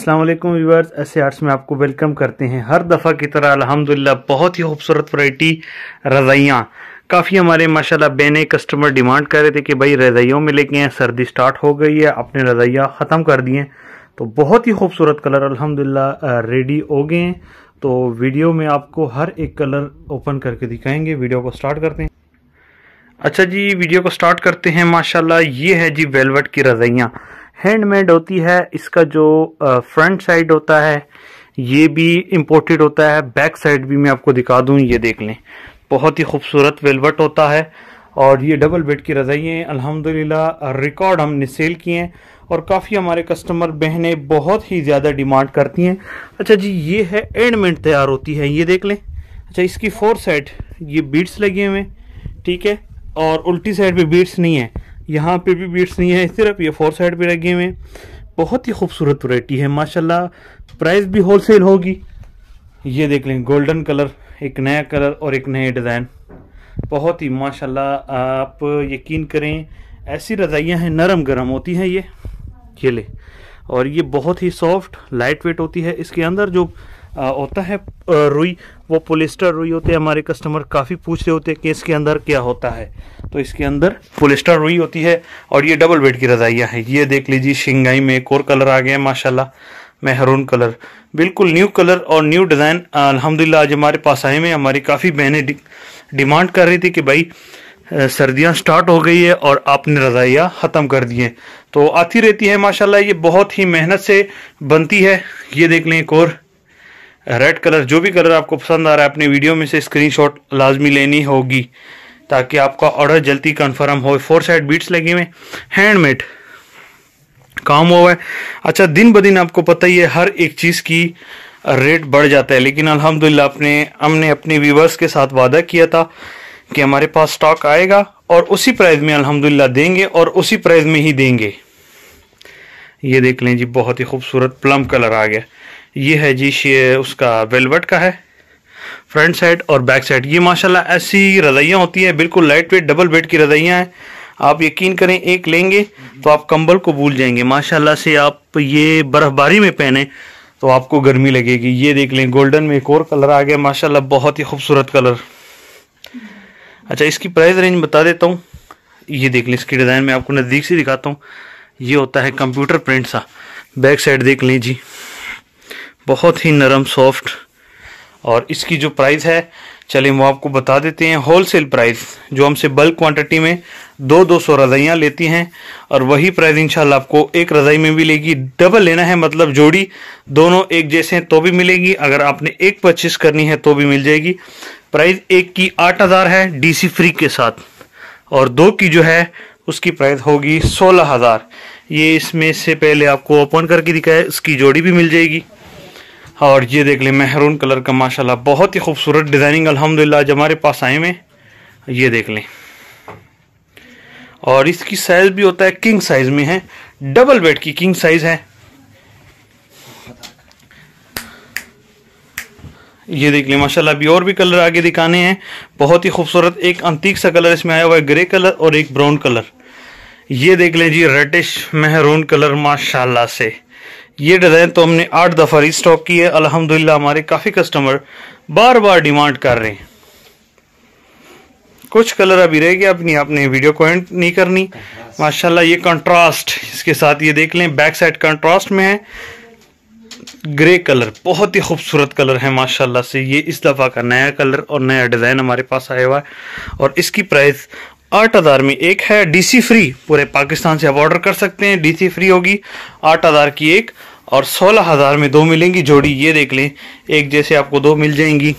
अस्सलाम वालेकुम व्यूवर्स ऐसे आर्ट्स में आपको वेलकम करते हैं हर दफ़ा की तरह अल्हम्दुलिल्लाह बहुत ही खूबसूरत वैरायटी रज़ाइयाँ काफ़ी हमारे माशाल्लाह बहने कस्टमर डिमांड कर रहे थे कि भाई रज़ाइयों में लेके हैं सर्दी स्टार्ट हो गई है अपने रजैया ख़त्म कर दिए तो बहुत ही खूबसूरत कलर अलहमदिल्ला रेडी हो गए हैं तो वीडियो में आपको हर एक कलर ओपन करके दिखाएंगे वीडियो को स्टार्ट करते हैं अच्छा जी वीडियो को स्टार्ट करते हैं माशाल्लाह ये है जी वेलवेट की रज़ाइयाँ हैंडमेड होती है इसका जो फ्रंट साइड होता है ये भी इम्पोर्टेड होता है बैक साइड भी मैं आपको दिखा दूँ ये देख लें बहुत ही खूबसूरत वेलवट होता है और ये डबल बेड की रज़ाइयाँ अलहमदिल्ला रिकॉर्ड हमने सेल किए हैं और काफ़ी हमारे कस्टमर बहनें बहुत ही ज़्यादा डिमांड करती हैं अच्छा जी ये है एंडमेंट तैयार होती है ये देख लें अच्छा इसकी फोर साइड ये बीट्स लगे हुए हैं ठीक है और उल्टी साइड पे बीट्स नहीं है यहाँ पे भी बीट्स नहीं है इस तरफ ये फोर साइड पे लगे हुए हैं बहुत ही खूबसूरत वरायटी है माशाल्लाह प्राइस भी होलसेल होगी ये देख लें गोल्डन कलर एक नया कलर और एक नए डिज़ाइन बहुत ही माशाल्लाह आप यकीन करें ऐसी रज़ाइयाँ हैं नरम गरम होती हैं ये ये ले और ये बहुत ही सॉफ्ट लाइट वेट होती है इसके अंदर जो होता है रुई वो पोलिस्टर रुई होती है हमारे कस्टमर काफ़ी पूछ रहे होते हैं कि इसके अंदर क्या होता है तो इसके अंदर पोलिस्टर रुई होती है और ये डबल बेड की रजाइयाँ हैं ये देख लीजिए शिंगाई में एक और कलर आ गया है माशाल्लाह मेहरून कलर बिल्कुल न्यू कलर और न्यू डिज़ाइन अलहमदिल्ला आज हमारे पास आए में हमारी काफ़ी बहनें डिमांड कर रही थी कि भाई सर्दियां स्टार्ट हो गई है और आपने रज़ाइयाँ ख़त्म कर दी तो आती रहती है माशाल्लाह ये बहुत ही मेहनत से बनती है ये देख लें एक और रेड कलर जो भी कलर आपको पसंद आ रहा है अपनी वीडियो में से स्क्रीनशॉट लाजमी लेनी होगी ताकि आपका ऑर्डर जल्दी कंफर्म हो फोर साइड बीट्स लगे हुए हैंडमेड काम हुआ है अच्छा दिन ब दिन आपको पता ही है हर एक चीज़ की रेट बढ़ जाता है लेकिन अल्हम्दुलिल्लाह अपने हमने अपने व्यूवर्स के साथ वादा किया था कि हमारे पास स्टॉक आएगा और उसी प्राइस में अल्हम्दुलिल्लाह देंगे और उसी प्राइस में ही देंगे ये देख लें जी बहुत ही खूबसूरत प्लम कलर आ गया ये है जी उसका वेलवेट का है फ्रंट साइड और बैक साइड ये माशाल्लाह ऐसी रजाइयाँ होती है बिल्कुल लाइट वेट डबल बेड की रजाइयाँ हैं आप यकीन करें एक लेंगे तो आप कंबल को भूल जाएंगे माशाल्लाह से आप ये बर्फबारी में पहने तो आपको गर्मी लगेगी ये देख लें गोल्डन में एक और कलर आ गया माशाल्लाह बहुत ही खूबसूरत कलर अच्छा इसकी प्राइस रेंज बता देता हूँ ये देख लें इसकी डिज़ाइन में आपको नज़दीक से दिखाता हूँ ये होता है कंप्यूटर प्रिंट सा बैक साइड देख लें जी बहुत ही नरम सॉफ्ट और इसकी जो प्राइस है चलिए वो आपको बता देते हैं होलसेल प्राइस जो हमसे बल्क क्वांटिटी में दो दो सौ रज़ाइयाँ लेती हैं और वही प्राइस इंशाल्लाह आपको एक रज़ाई में भी लेगी डबल लेना है मतलब जोड़ी दोनों एक जैसे हैं तो भी मिलेगी अगर आपने एक परचेस करनी है तो भी मिल जाएगी प्राइस एक की आठ हज़ार है डीसी फ्री के साथ और दो की जो है उसकी प्राइस होगी सोलह हज़ार ये इसमें से पहले आपको ओपन करके दिखाया इसकी जोड़ी भी मिल जाएगी हाँ, और ये देख लें महरून कलर का माशाल्लाह बहुत ही खूबसूरत डिज़ाइनिंग अल्हम्दुलिल्लाह आज हमारे पास आए में ये देख लें और इसकी साइज़ भी होता है किंग साइज़ में है डबल बेड की किंग साइज़ है ये देख लें माशाल्लाह अभी और भी कलर आगे दिखाने हैं बहुत ही खूबसूरत एक अंतीक सा कलर इसमें आया हुआ है ग्रे कलर और एक ब्राउन कलर ये देख लें जी रेडिश महरून कलर माशाल्लाह से ये डिज़ाइन तो हमने आठ दफ़ा रीस्टॉक की है अलहमदिल्ला हमारे काफ़ी कस्टमर बार बार डिमांड कर रहे हैं कुछ कलर अभी रह गया अपनी आपने वीडियो को एंड नहीं करनी माशाल्लाह ये कंट्रास्ट इसके साथ ये देख लें बैक साइड कंट्रास्ट में है ग्रे कलर बहुत ही खूबसूरत कलर है माशाल्लाह से ये इस दफ़ा का नया कलर और नया डिज़ाइन हमारे पास आया हुआ है और इसकी प्राइस आठ हज़ार में एक है डीसी फ्री पूरे पाकिस्तान से आप ऑर्डर कर सकते हैं डीसी फ्री होगी आठ हज़ार की एक और सोलह हज़ार में दो मिलेंगी जोड़ी ये देख लें एक जैसे आपको दो मिल जाएंगी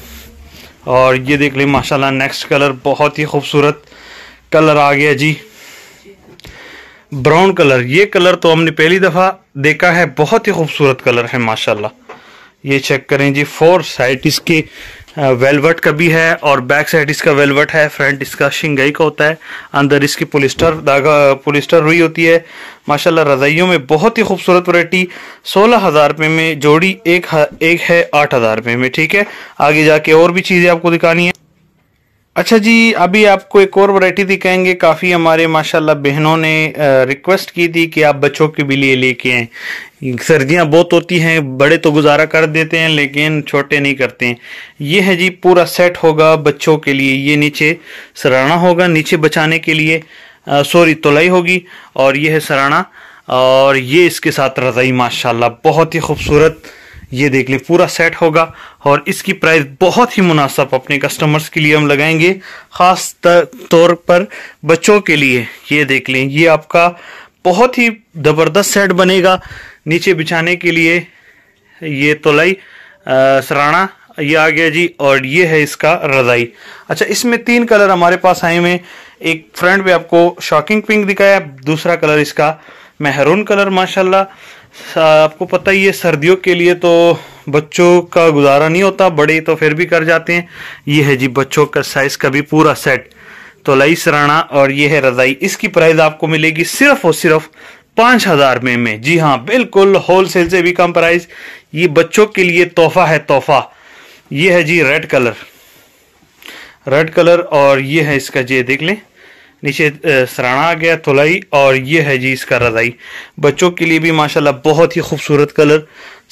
और ये देख लें माशाल्लाह नेक्स्ट कलर बहुत ही खूबसूरत कलर आ गया जी ब्राउन कलर ये कलर तो हमने पहली दफ़ा देखा है बहुत ही खूबसूरत कलर है माशाला ये चेक करें जी फोर साइड इसके वेलवेट का भी है और बैक साइड इसका वेलवेट है फ्रंट इसका शिंगई का होता है अंदर इसकी पोलिस्टर धागा पोलिस्टर हुई होती है माशाल्लाह रजाइयों में बहुत ही खूबसूरत वरायटी सोलह हज़ार रुपये में जोड़ी एक एक है आठ हज़ार रुपये में ठीक है आगे जाके और भी चीज़ें आपको दिखानी है अच्छा जी अभी आपको एक और वैरायटी दिखाएंगे काफ़ी हमारे माशाल्लाह बहनों ने रिक्वेस्ट की थी कि आप बच्चों के भी लिए लेके आए सर्दियाँ बहुत होती हैं बड़े तो गुजारा कर देते हैं लेकिन छोटे नहीं करते हैं ये है जी पूरा सेट होगा बच्चों के लिए ये नीचे सराना होगा नीचे बचाने के लिए सॉरी तोलाई होगी और ये है सराना और ये इसके साथ रजाई माशाल्लाह बहुत ही खूबसूरत ये देख लें पूरा सेट होगा और इसकी प्राइस बहुत ही मुनासब अपने कस्टमर्स के लिए हम लगाएंगे ख़ास तौर पर बच्चों के लिए ये देख लें ये आपका बहुत ही ज़बरदस्त सेट बनेगा नीचे बिछाने के लिए ये तोलाई सराना ये आ गया जी और ये है इसका रजाई अच्छा इसमें तीन कलर हमारे पास आए हुए एक फ्रंट पे आपको शॉकिंग पिंक दिखाया दूसरा कलर इसका मेहरून कलर माशाल्लाह आपको पता ही है सर्दियों के लिए तो बच्चों का गुजारा नहीं होता बड़े तो फिर भी कर जाते हैं ये है जी बच्चों का साइज का भी पूरा सेट तो लई सराना और ये है रजाई इसकी प्राइस आपको मिलेगी सिर्फ और सिर्फ पांच हज़ार में में जी हाँ बिल्कुल होल सेल से भी कम प्राइस ये बच्चों के लिए तोहफा है तोहफा ये है जी रेड कलर रेड कलर और ये है इसका जी देख लें नीचे सराना आ गया तुलाई और ये है जी इसका रजाई बच्चों के लिए भी माशाल्लाह बहुत ही खूबसूरत कलर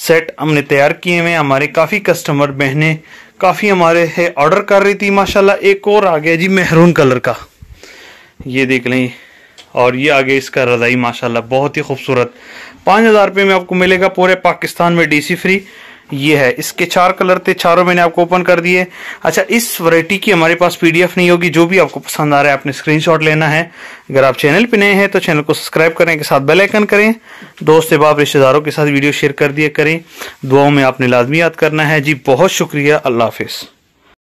सेट हमने तैयार किए हुए हमारे काफ़ी कस्टमर बहने काफ़ी हमारे है ऑर्डर कर रही थी माशाल्लाह एक और आ गया जी मेहरून कलर का ये देख लें और ये आगे इसका रजाई माशाल्लाह बहुत ही खूबसूरत पाँच हज़ार रुपये में आपको मिलेगा पूरे पाकिस्तान में डीसी फ्री ये है इसके चार कलर थे चारों मैंने आपको ओपन कर दिए अच्छा इस वैरायटी की हमारे पास पीडीएफ नहीं होगी जो भी आपको पसंद आ रहा है आपने स्क्रीनशॉट लेना है अगर आप चैनल पे नए हैं तो चैनल को सब्सक्राइब करें के साथ बेल आइकन करें दोस्त बाप रिश्तेदारों के साथ वीडियो शेयर कर दिया करें दुआओं में आपने लाजमी याद करना है जी बहुत शुक्रिया अल्लाह हाफिज़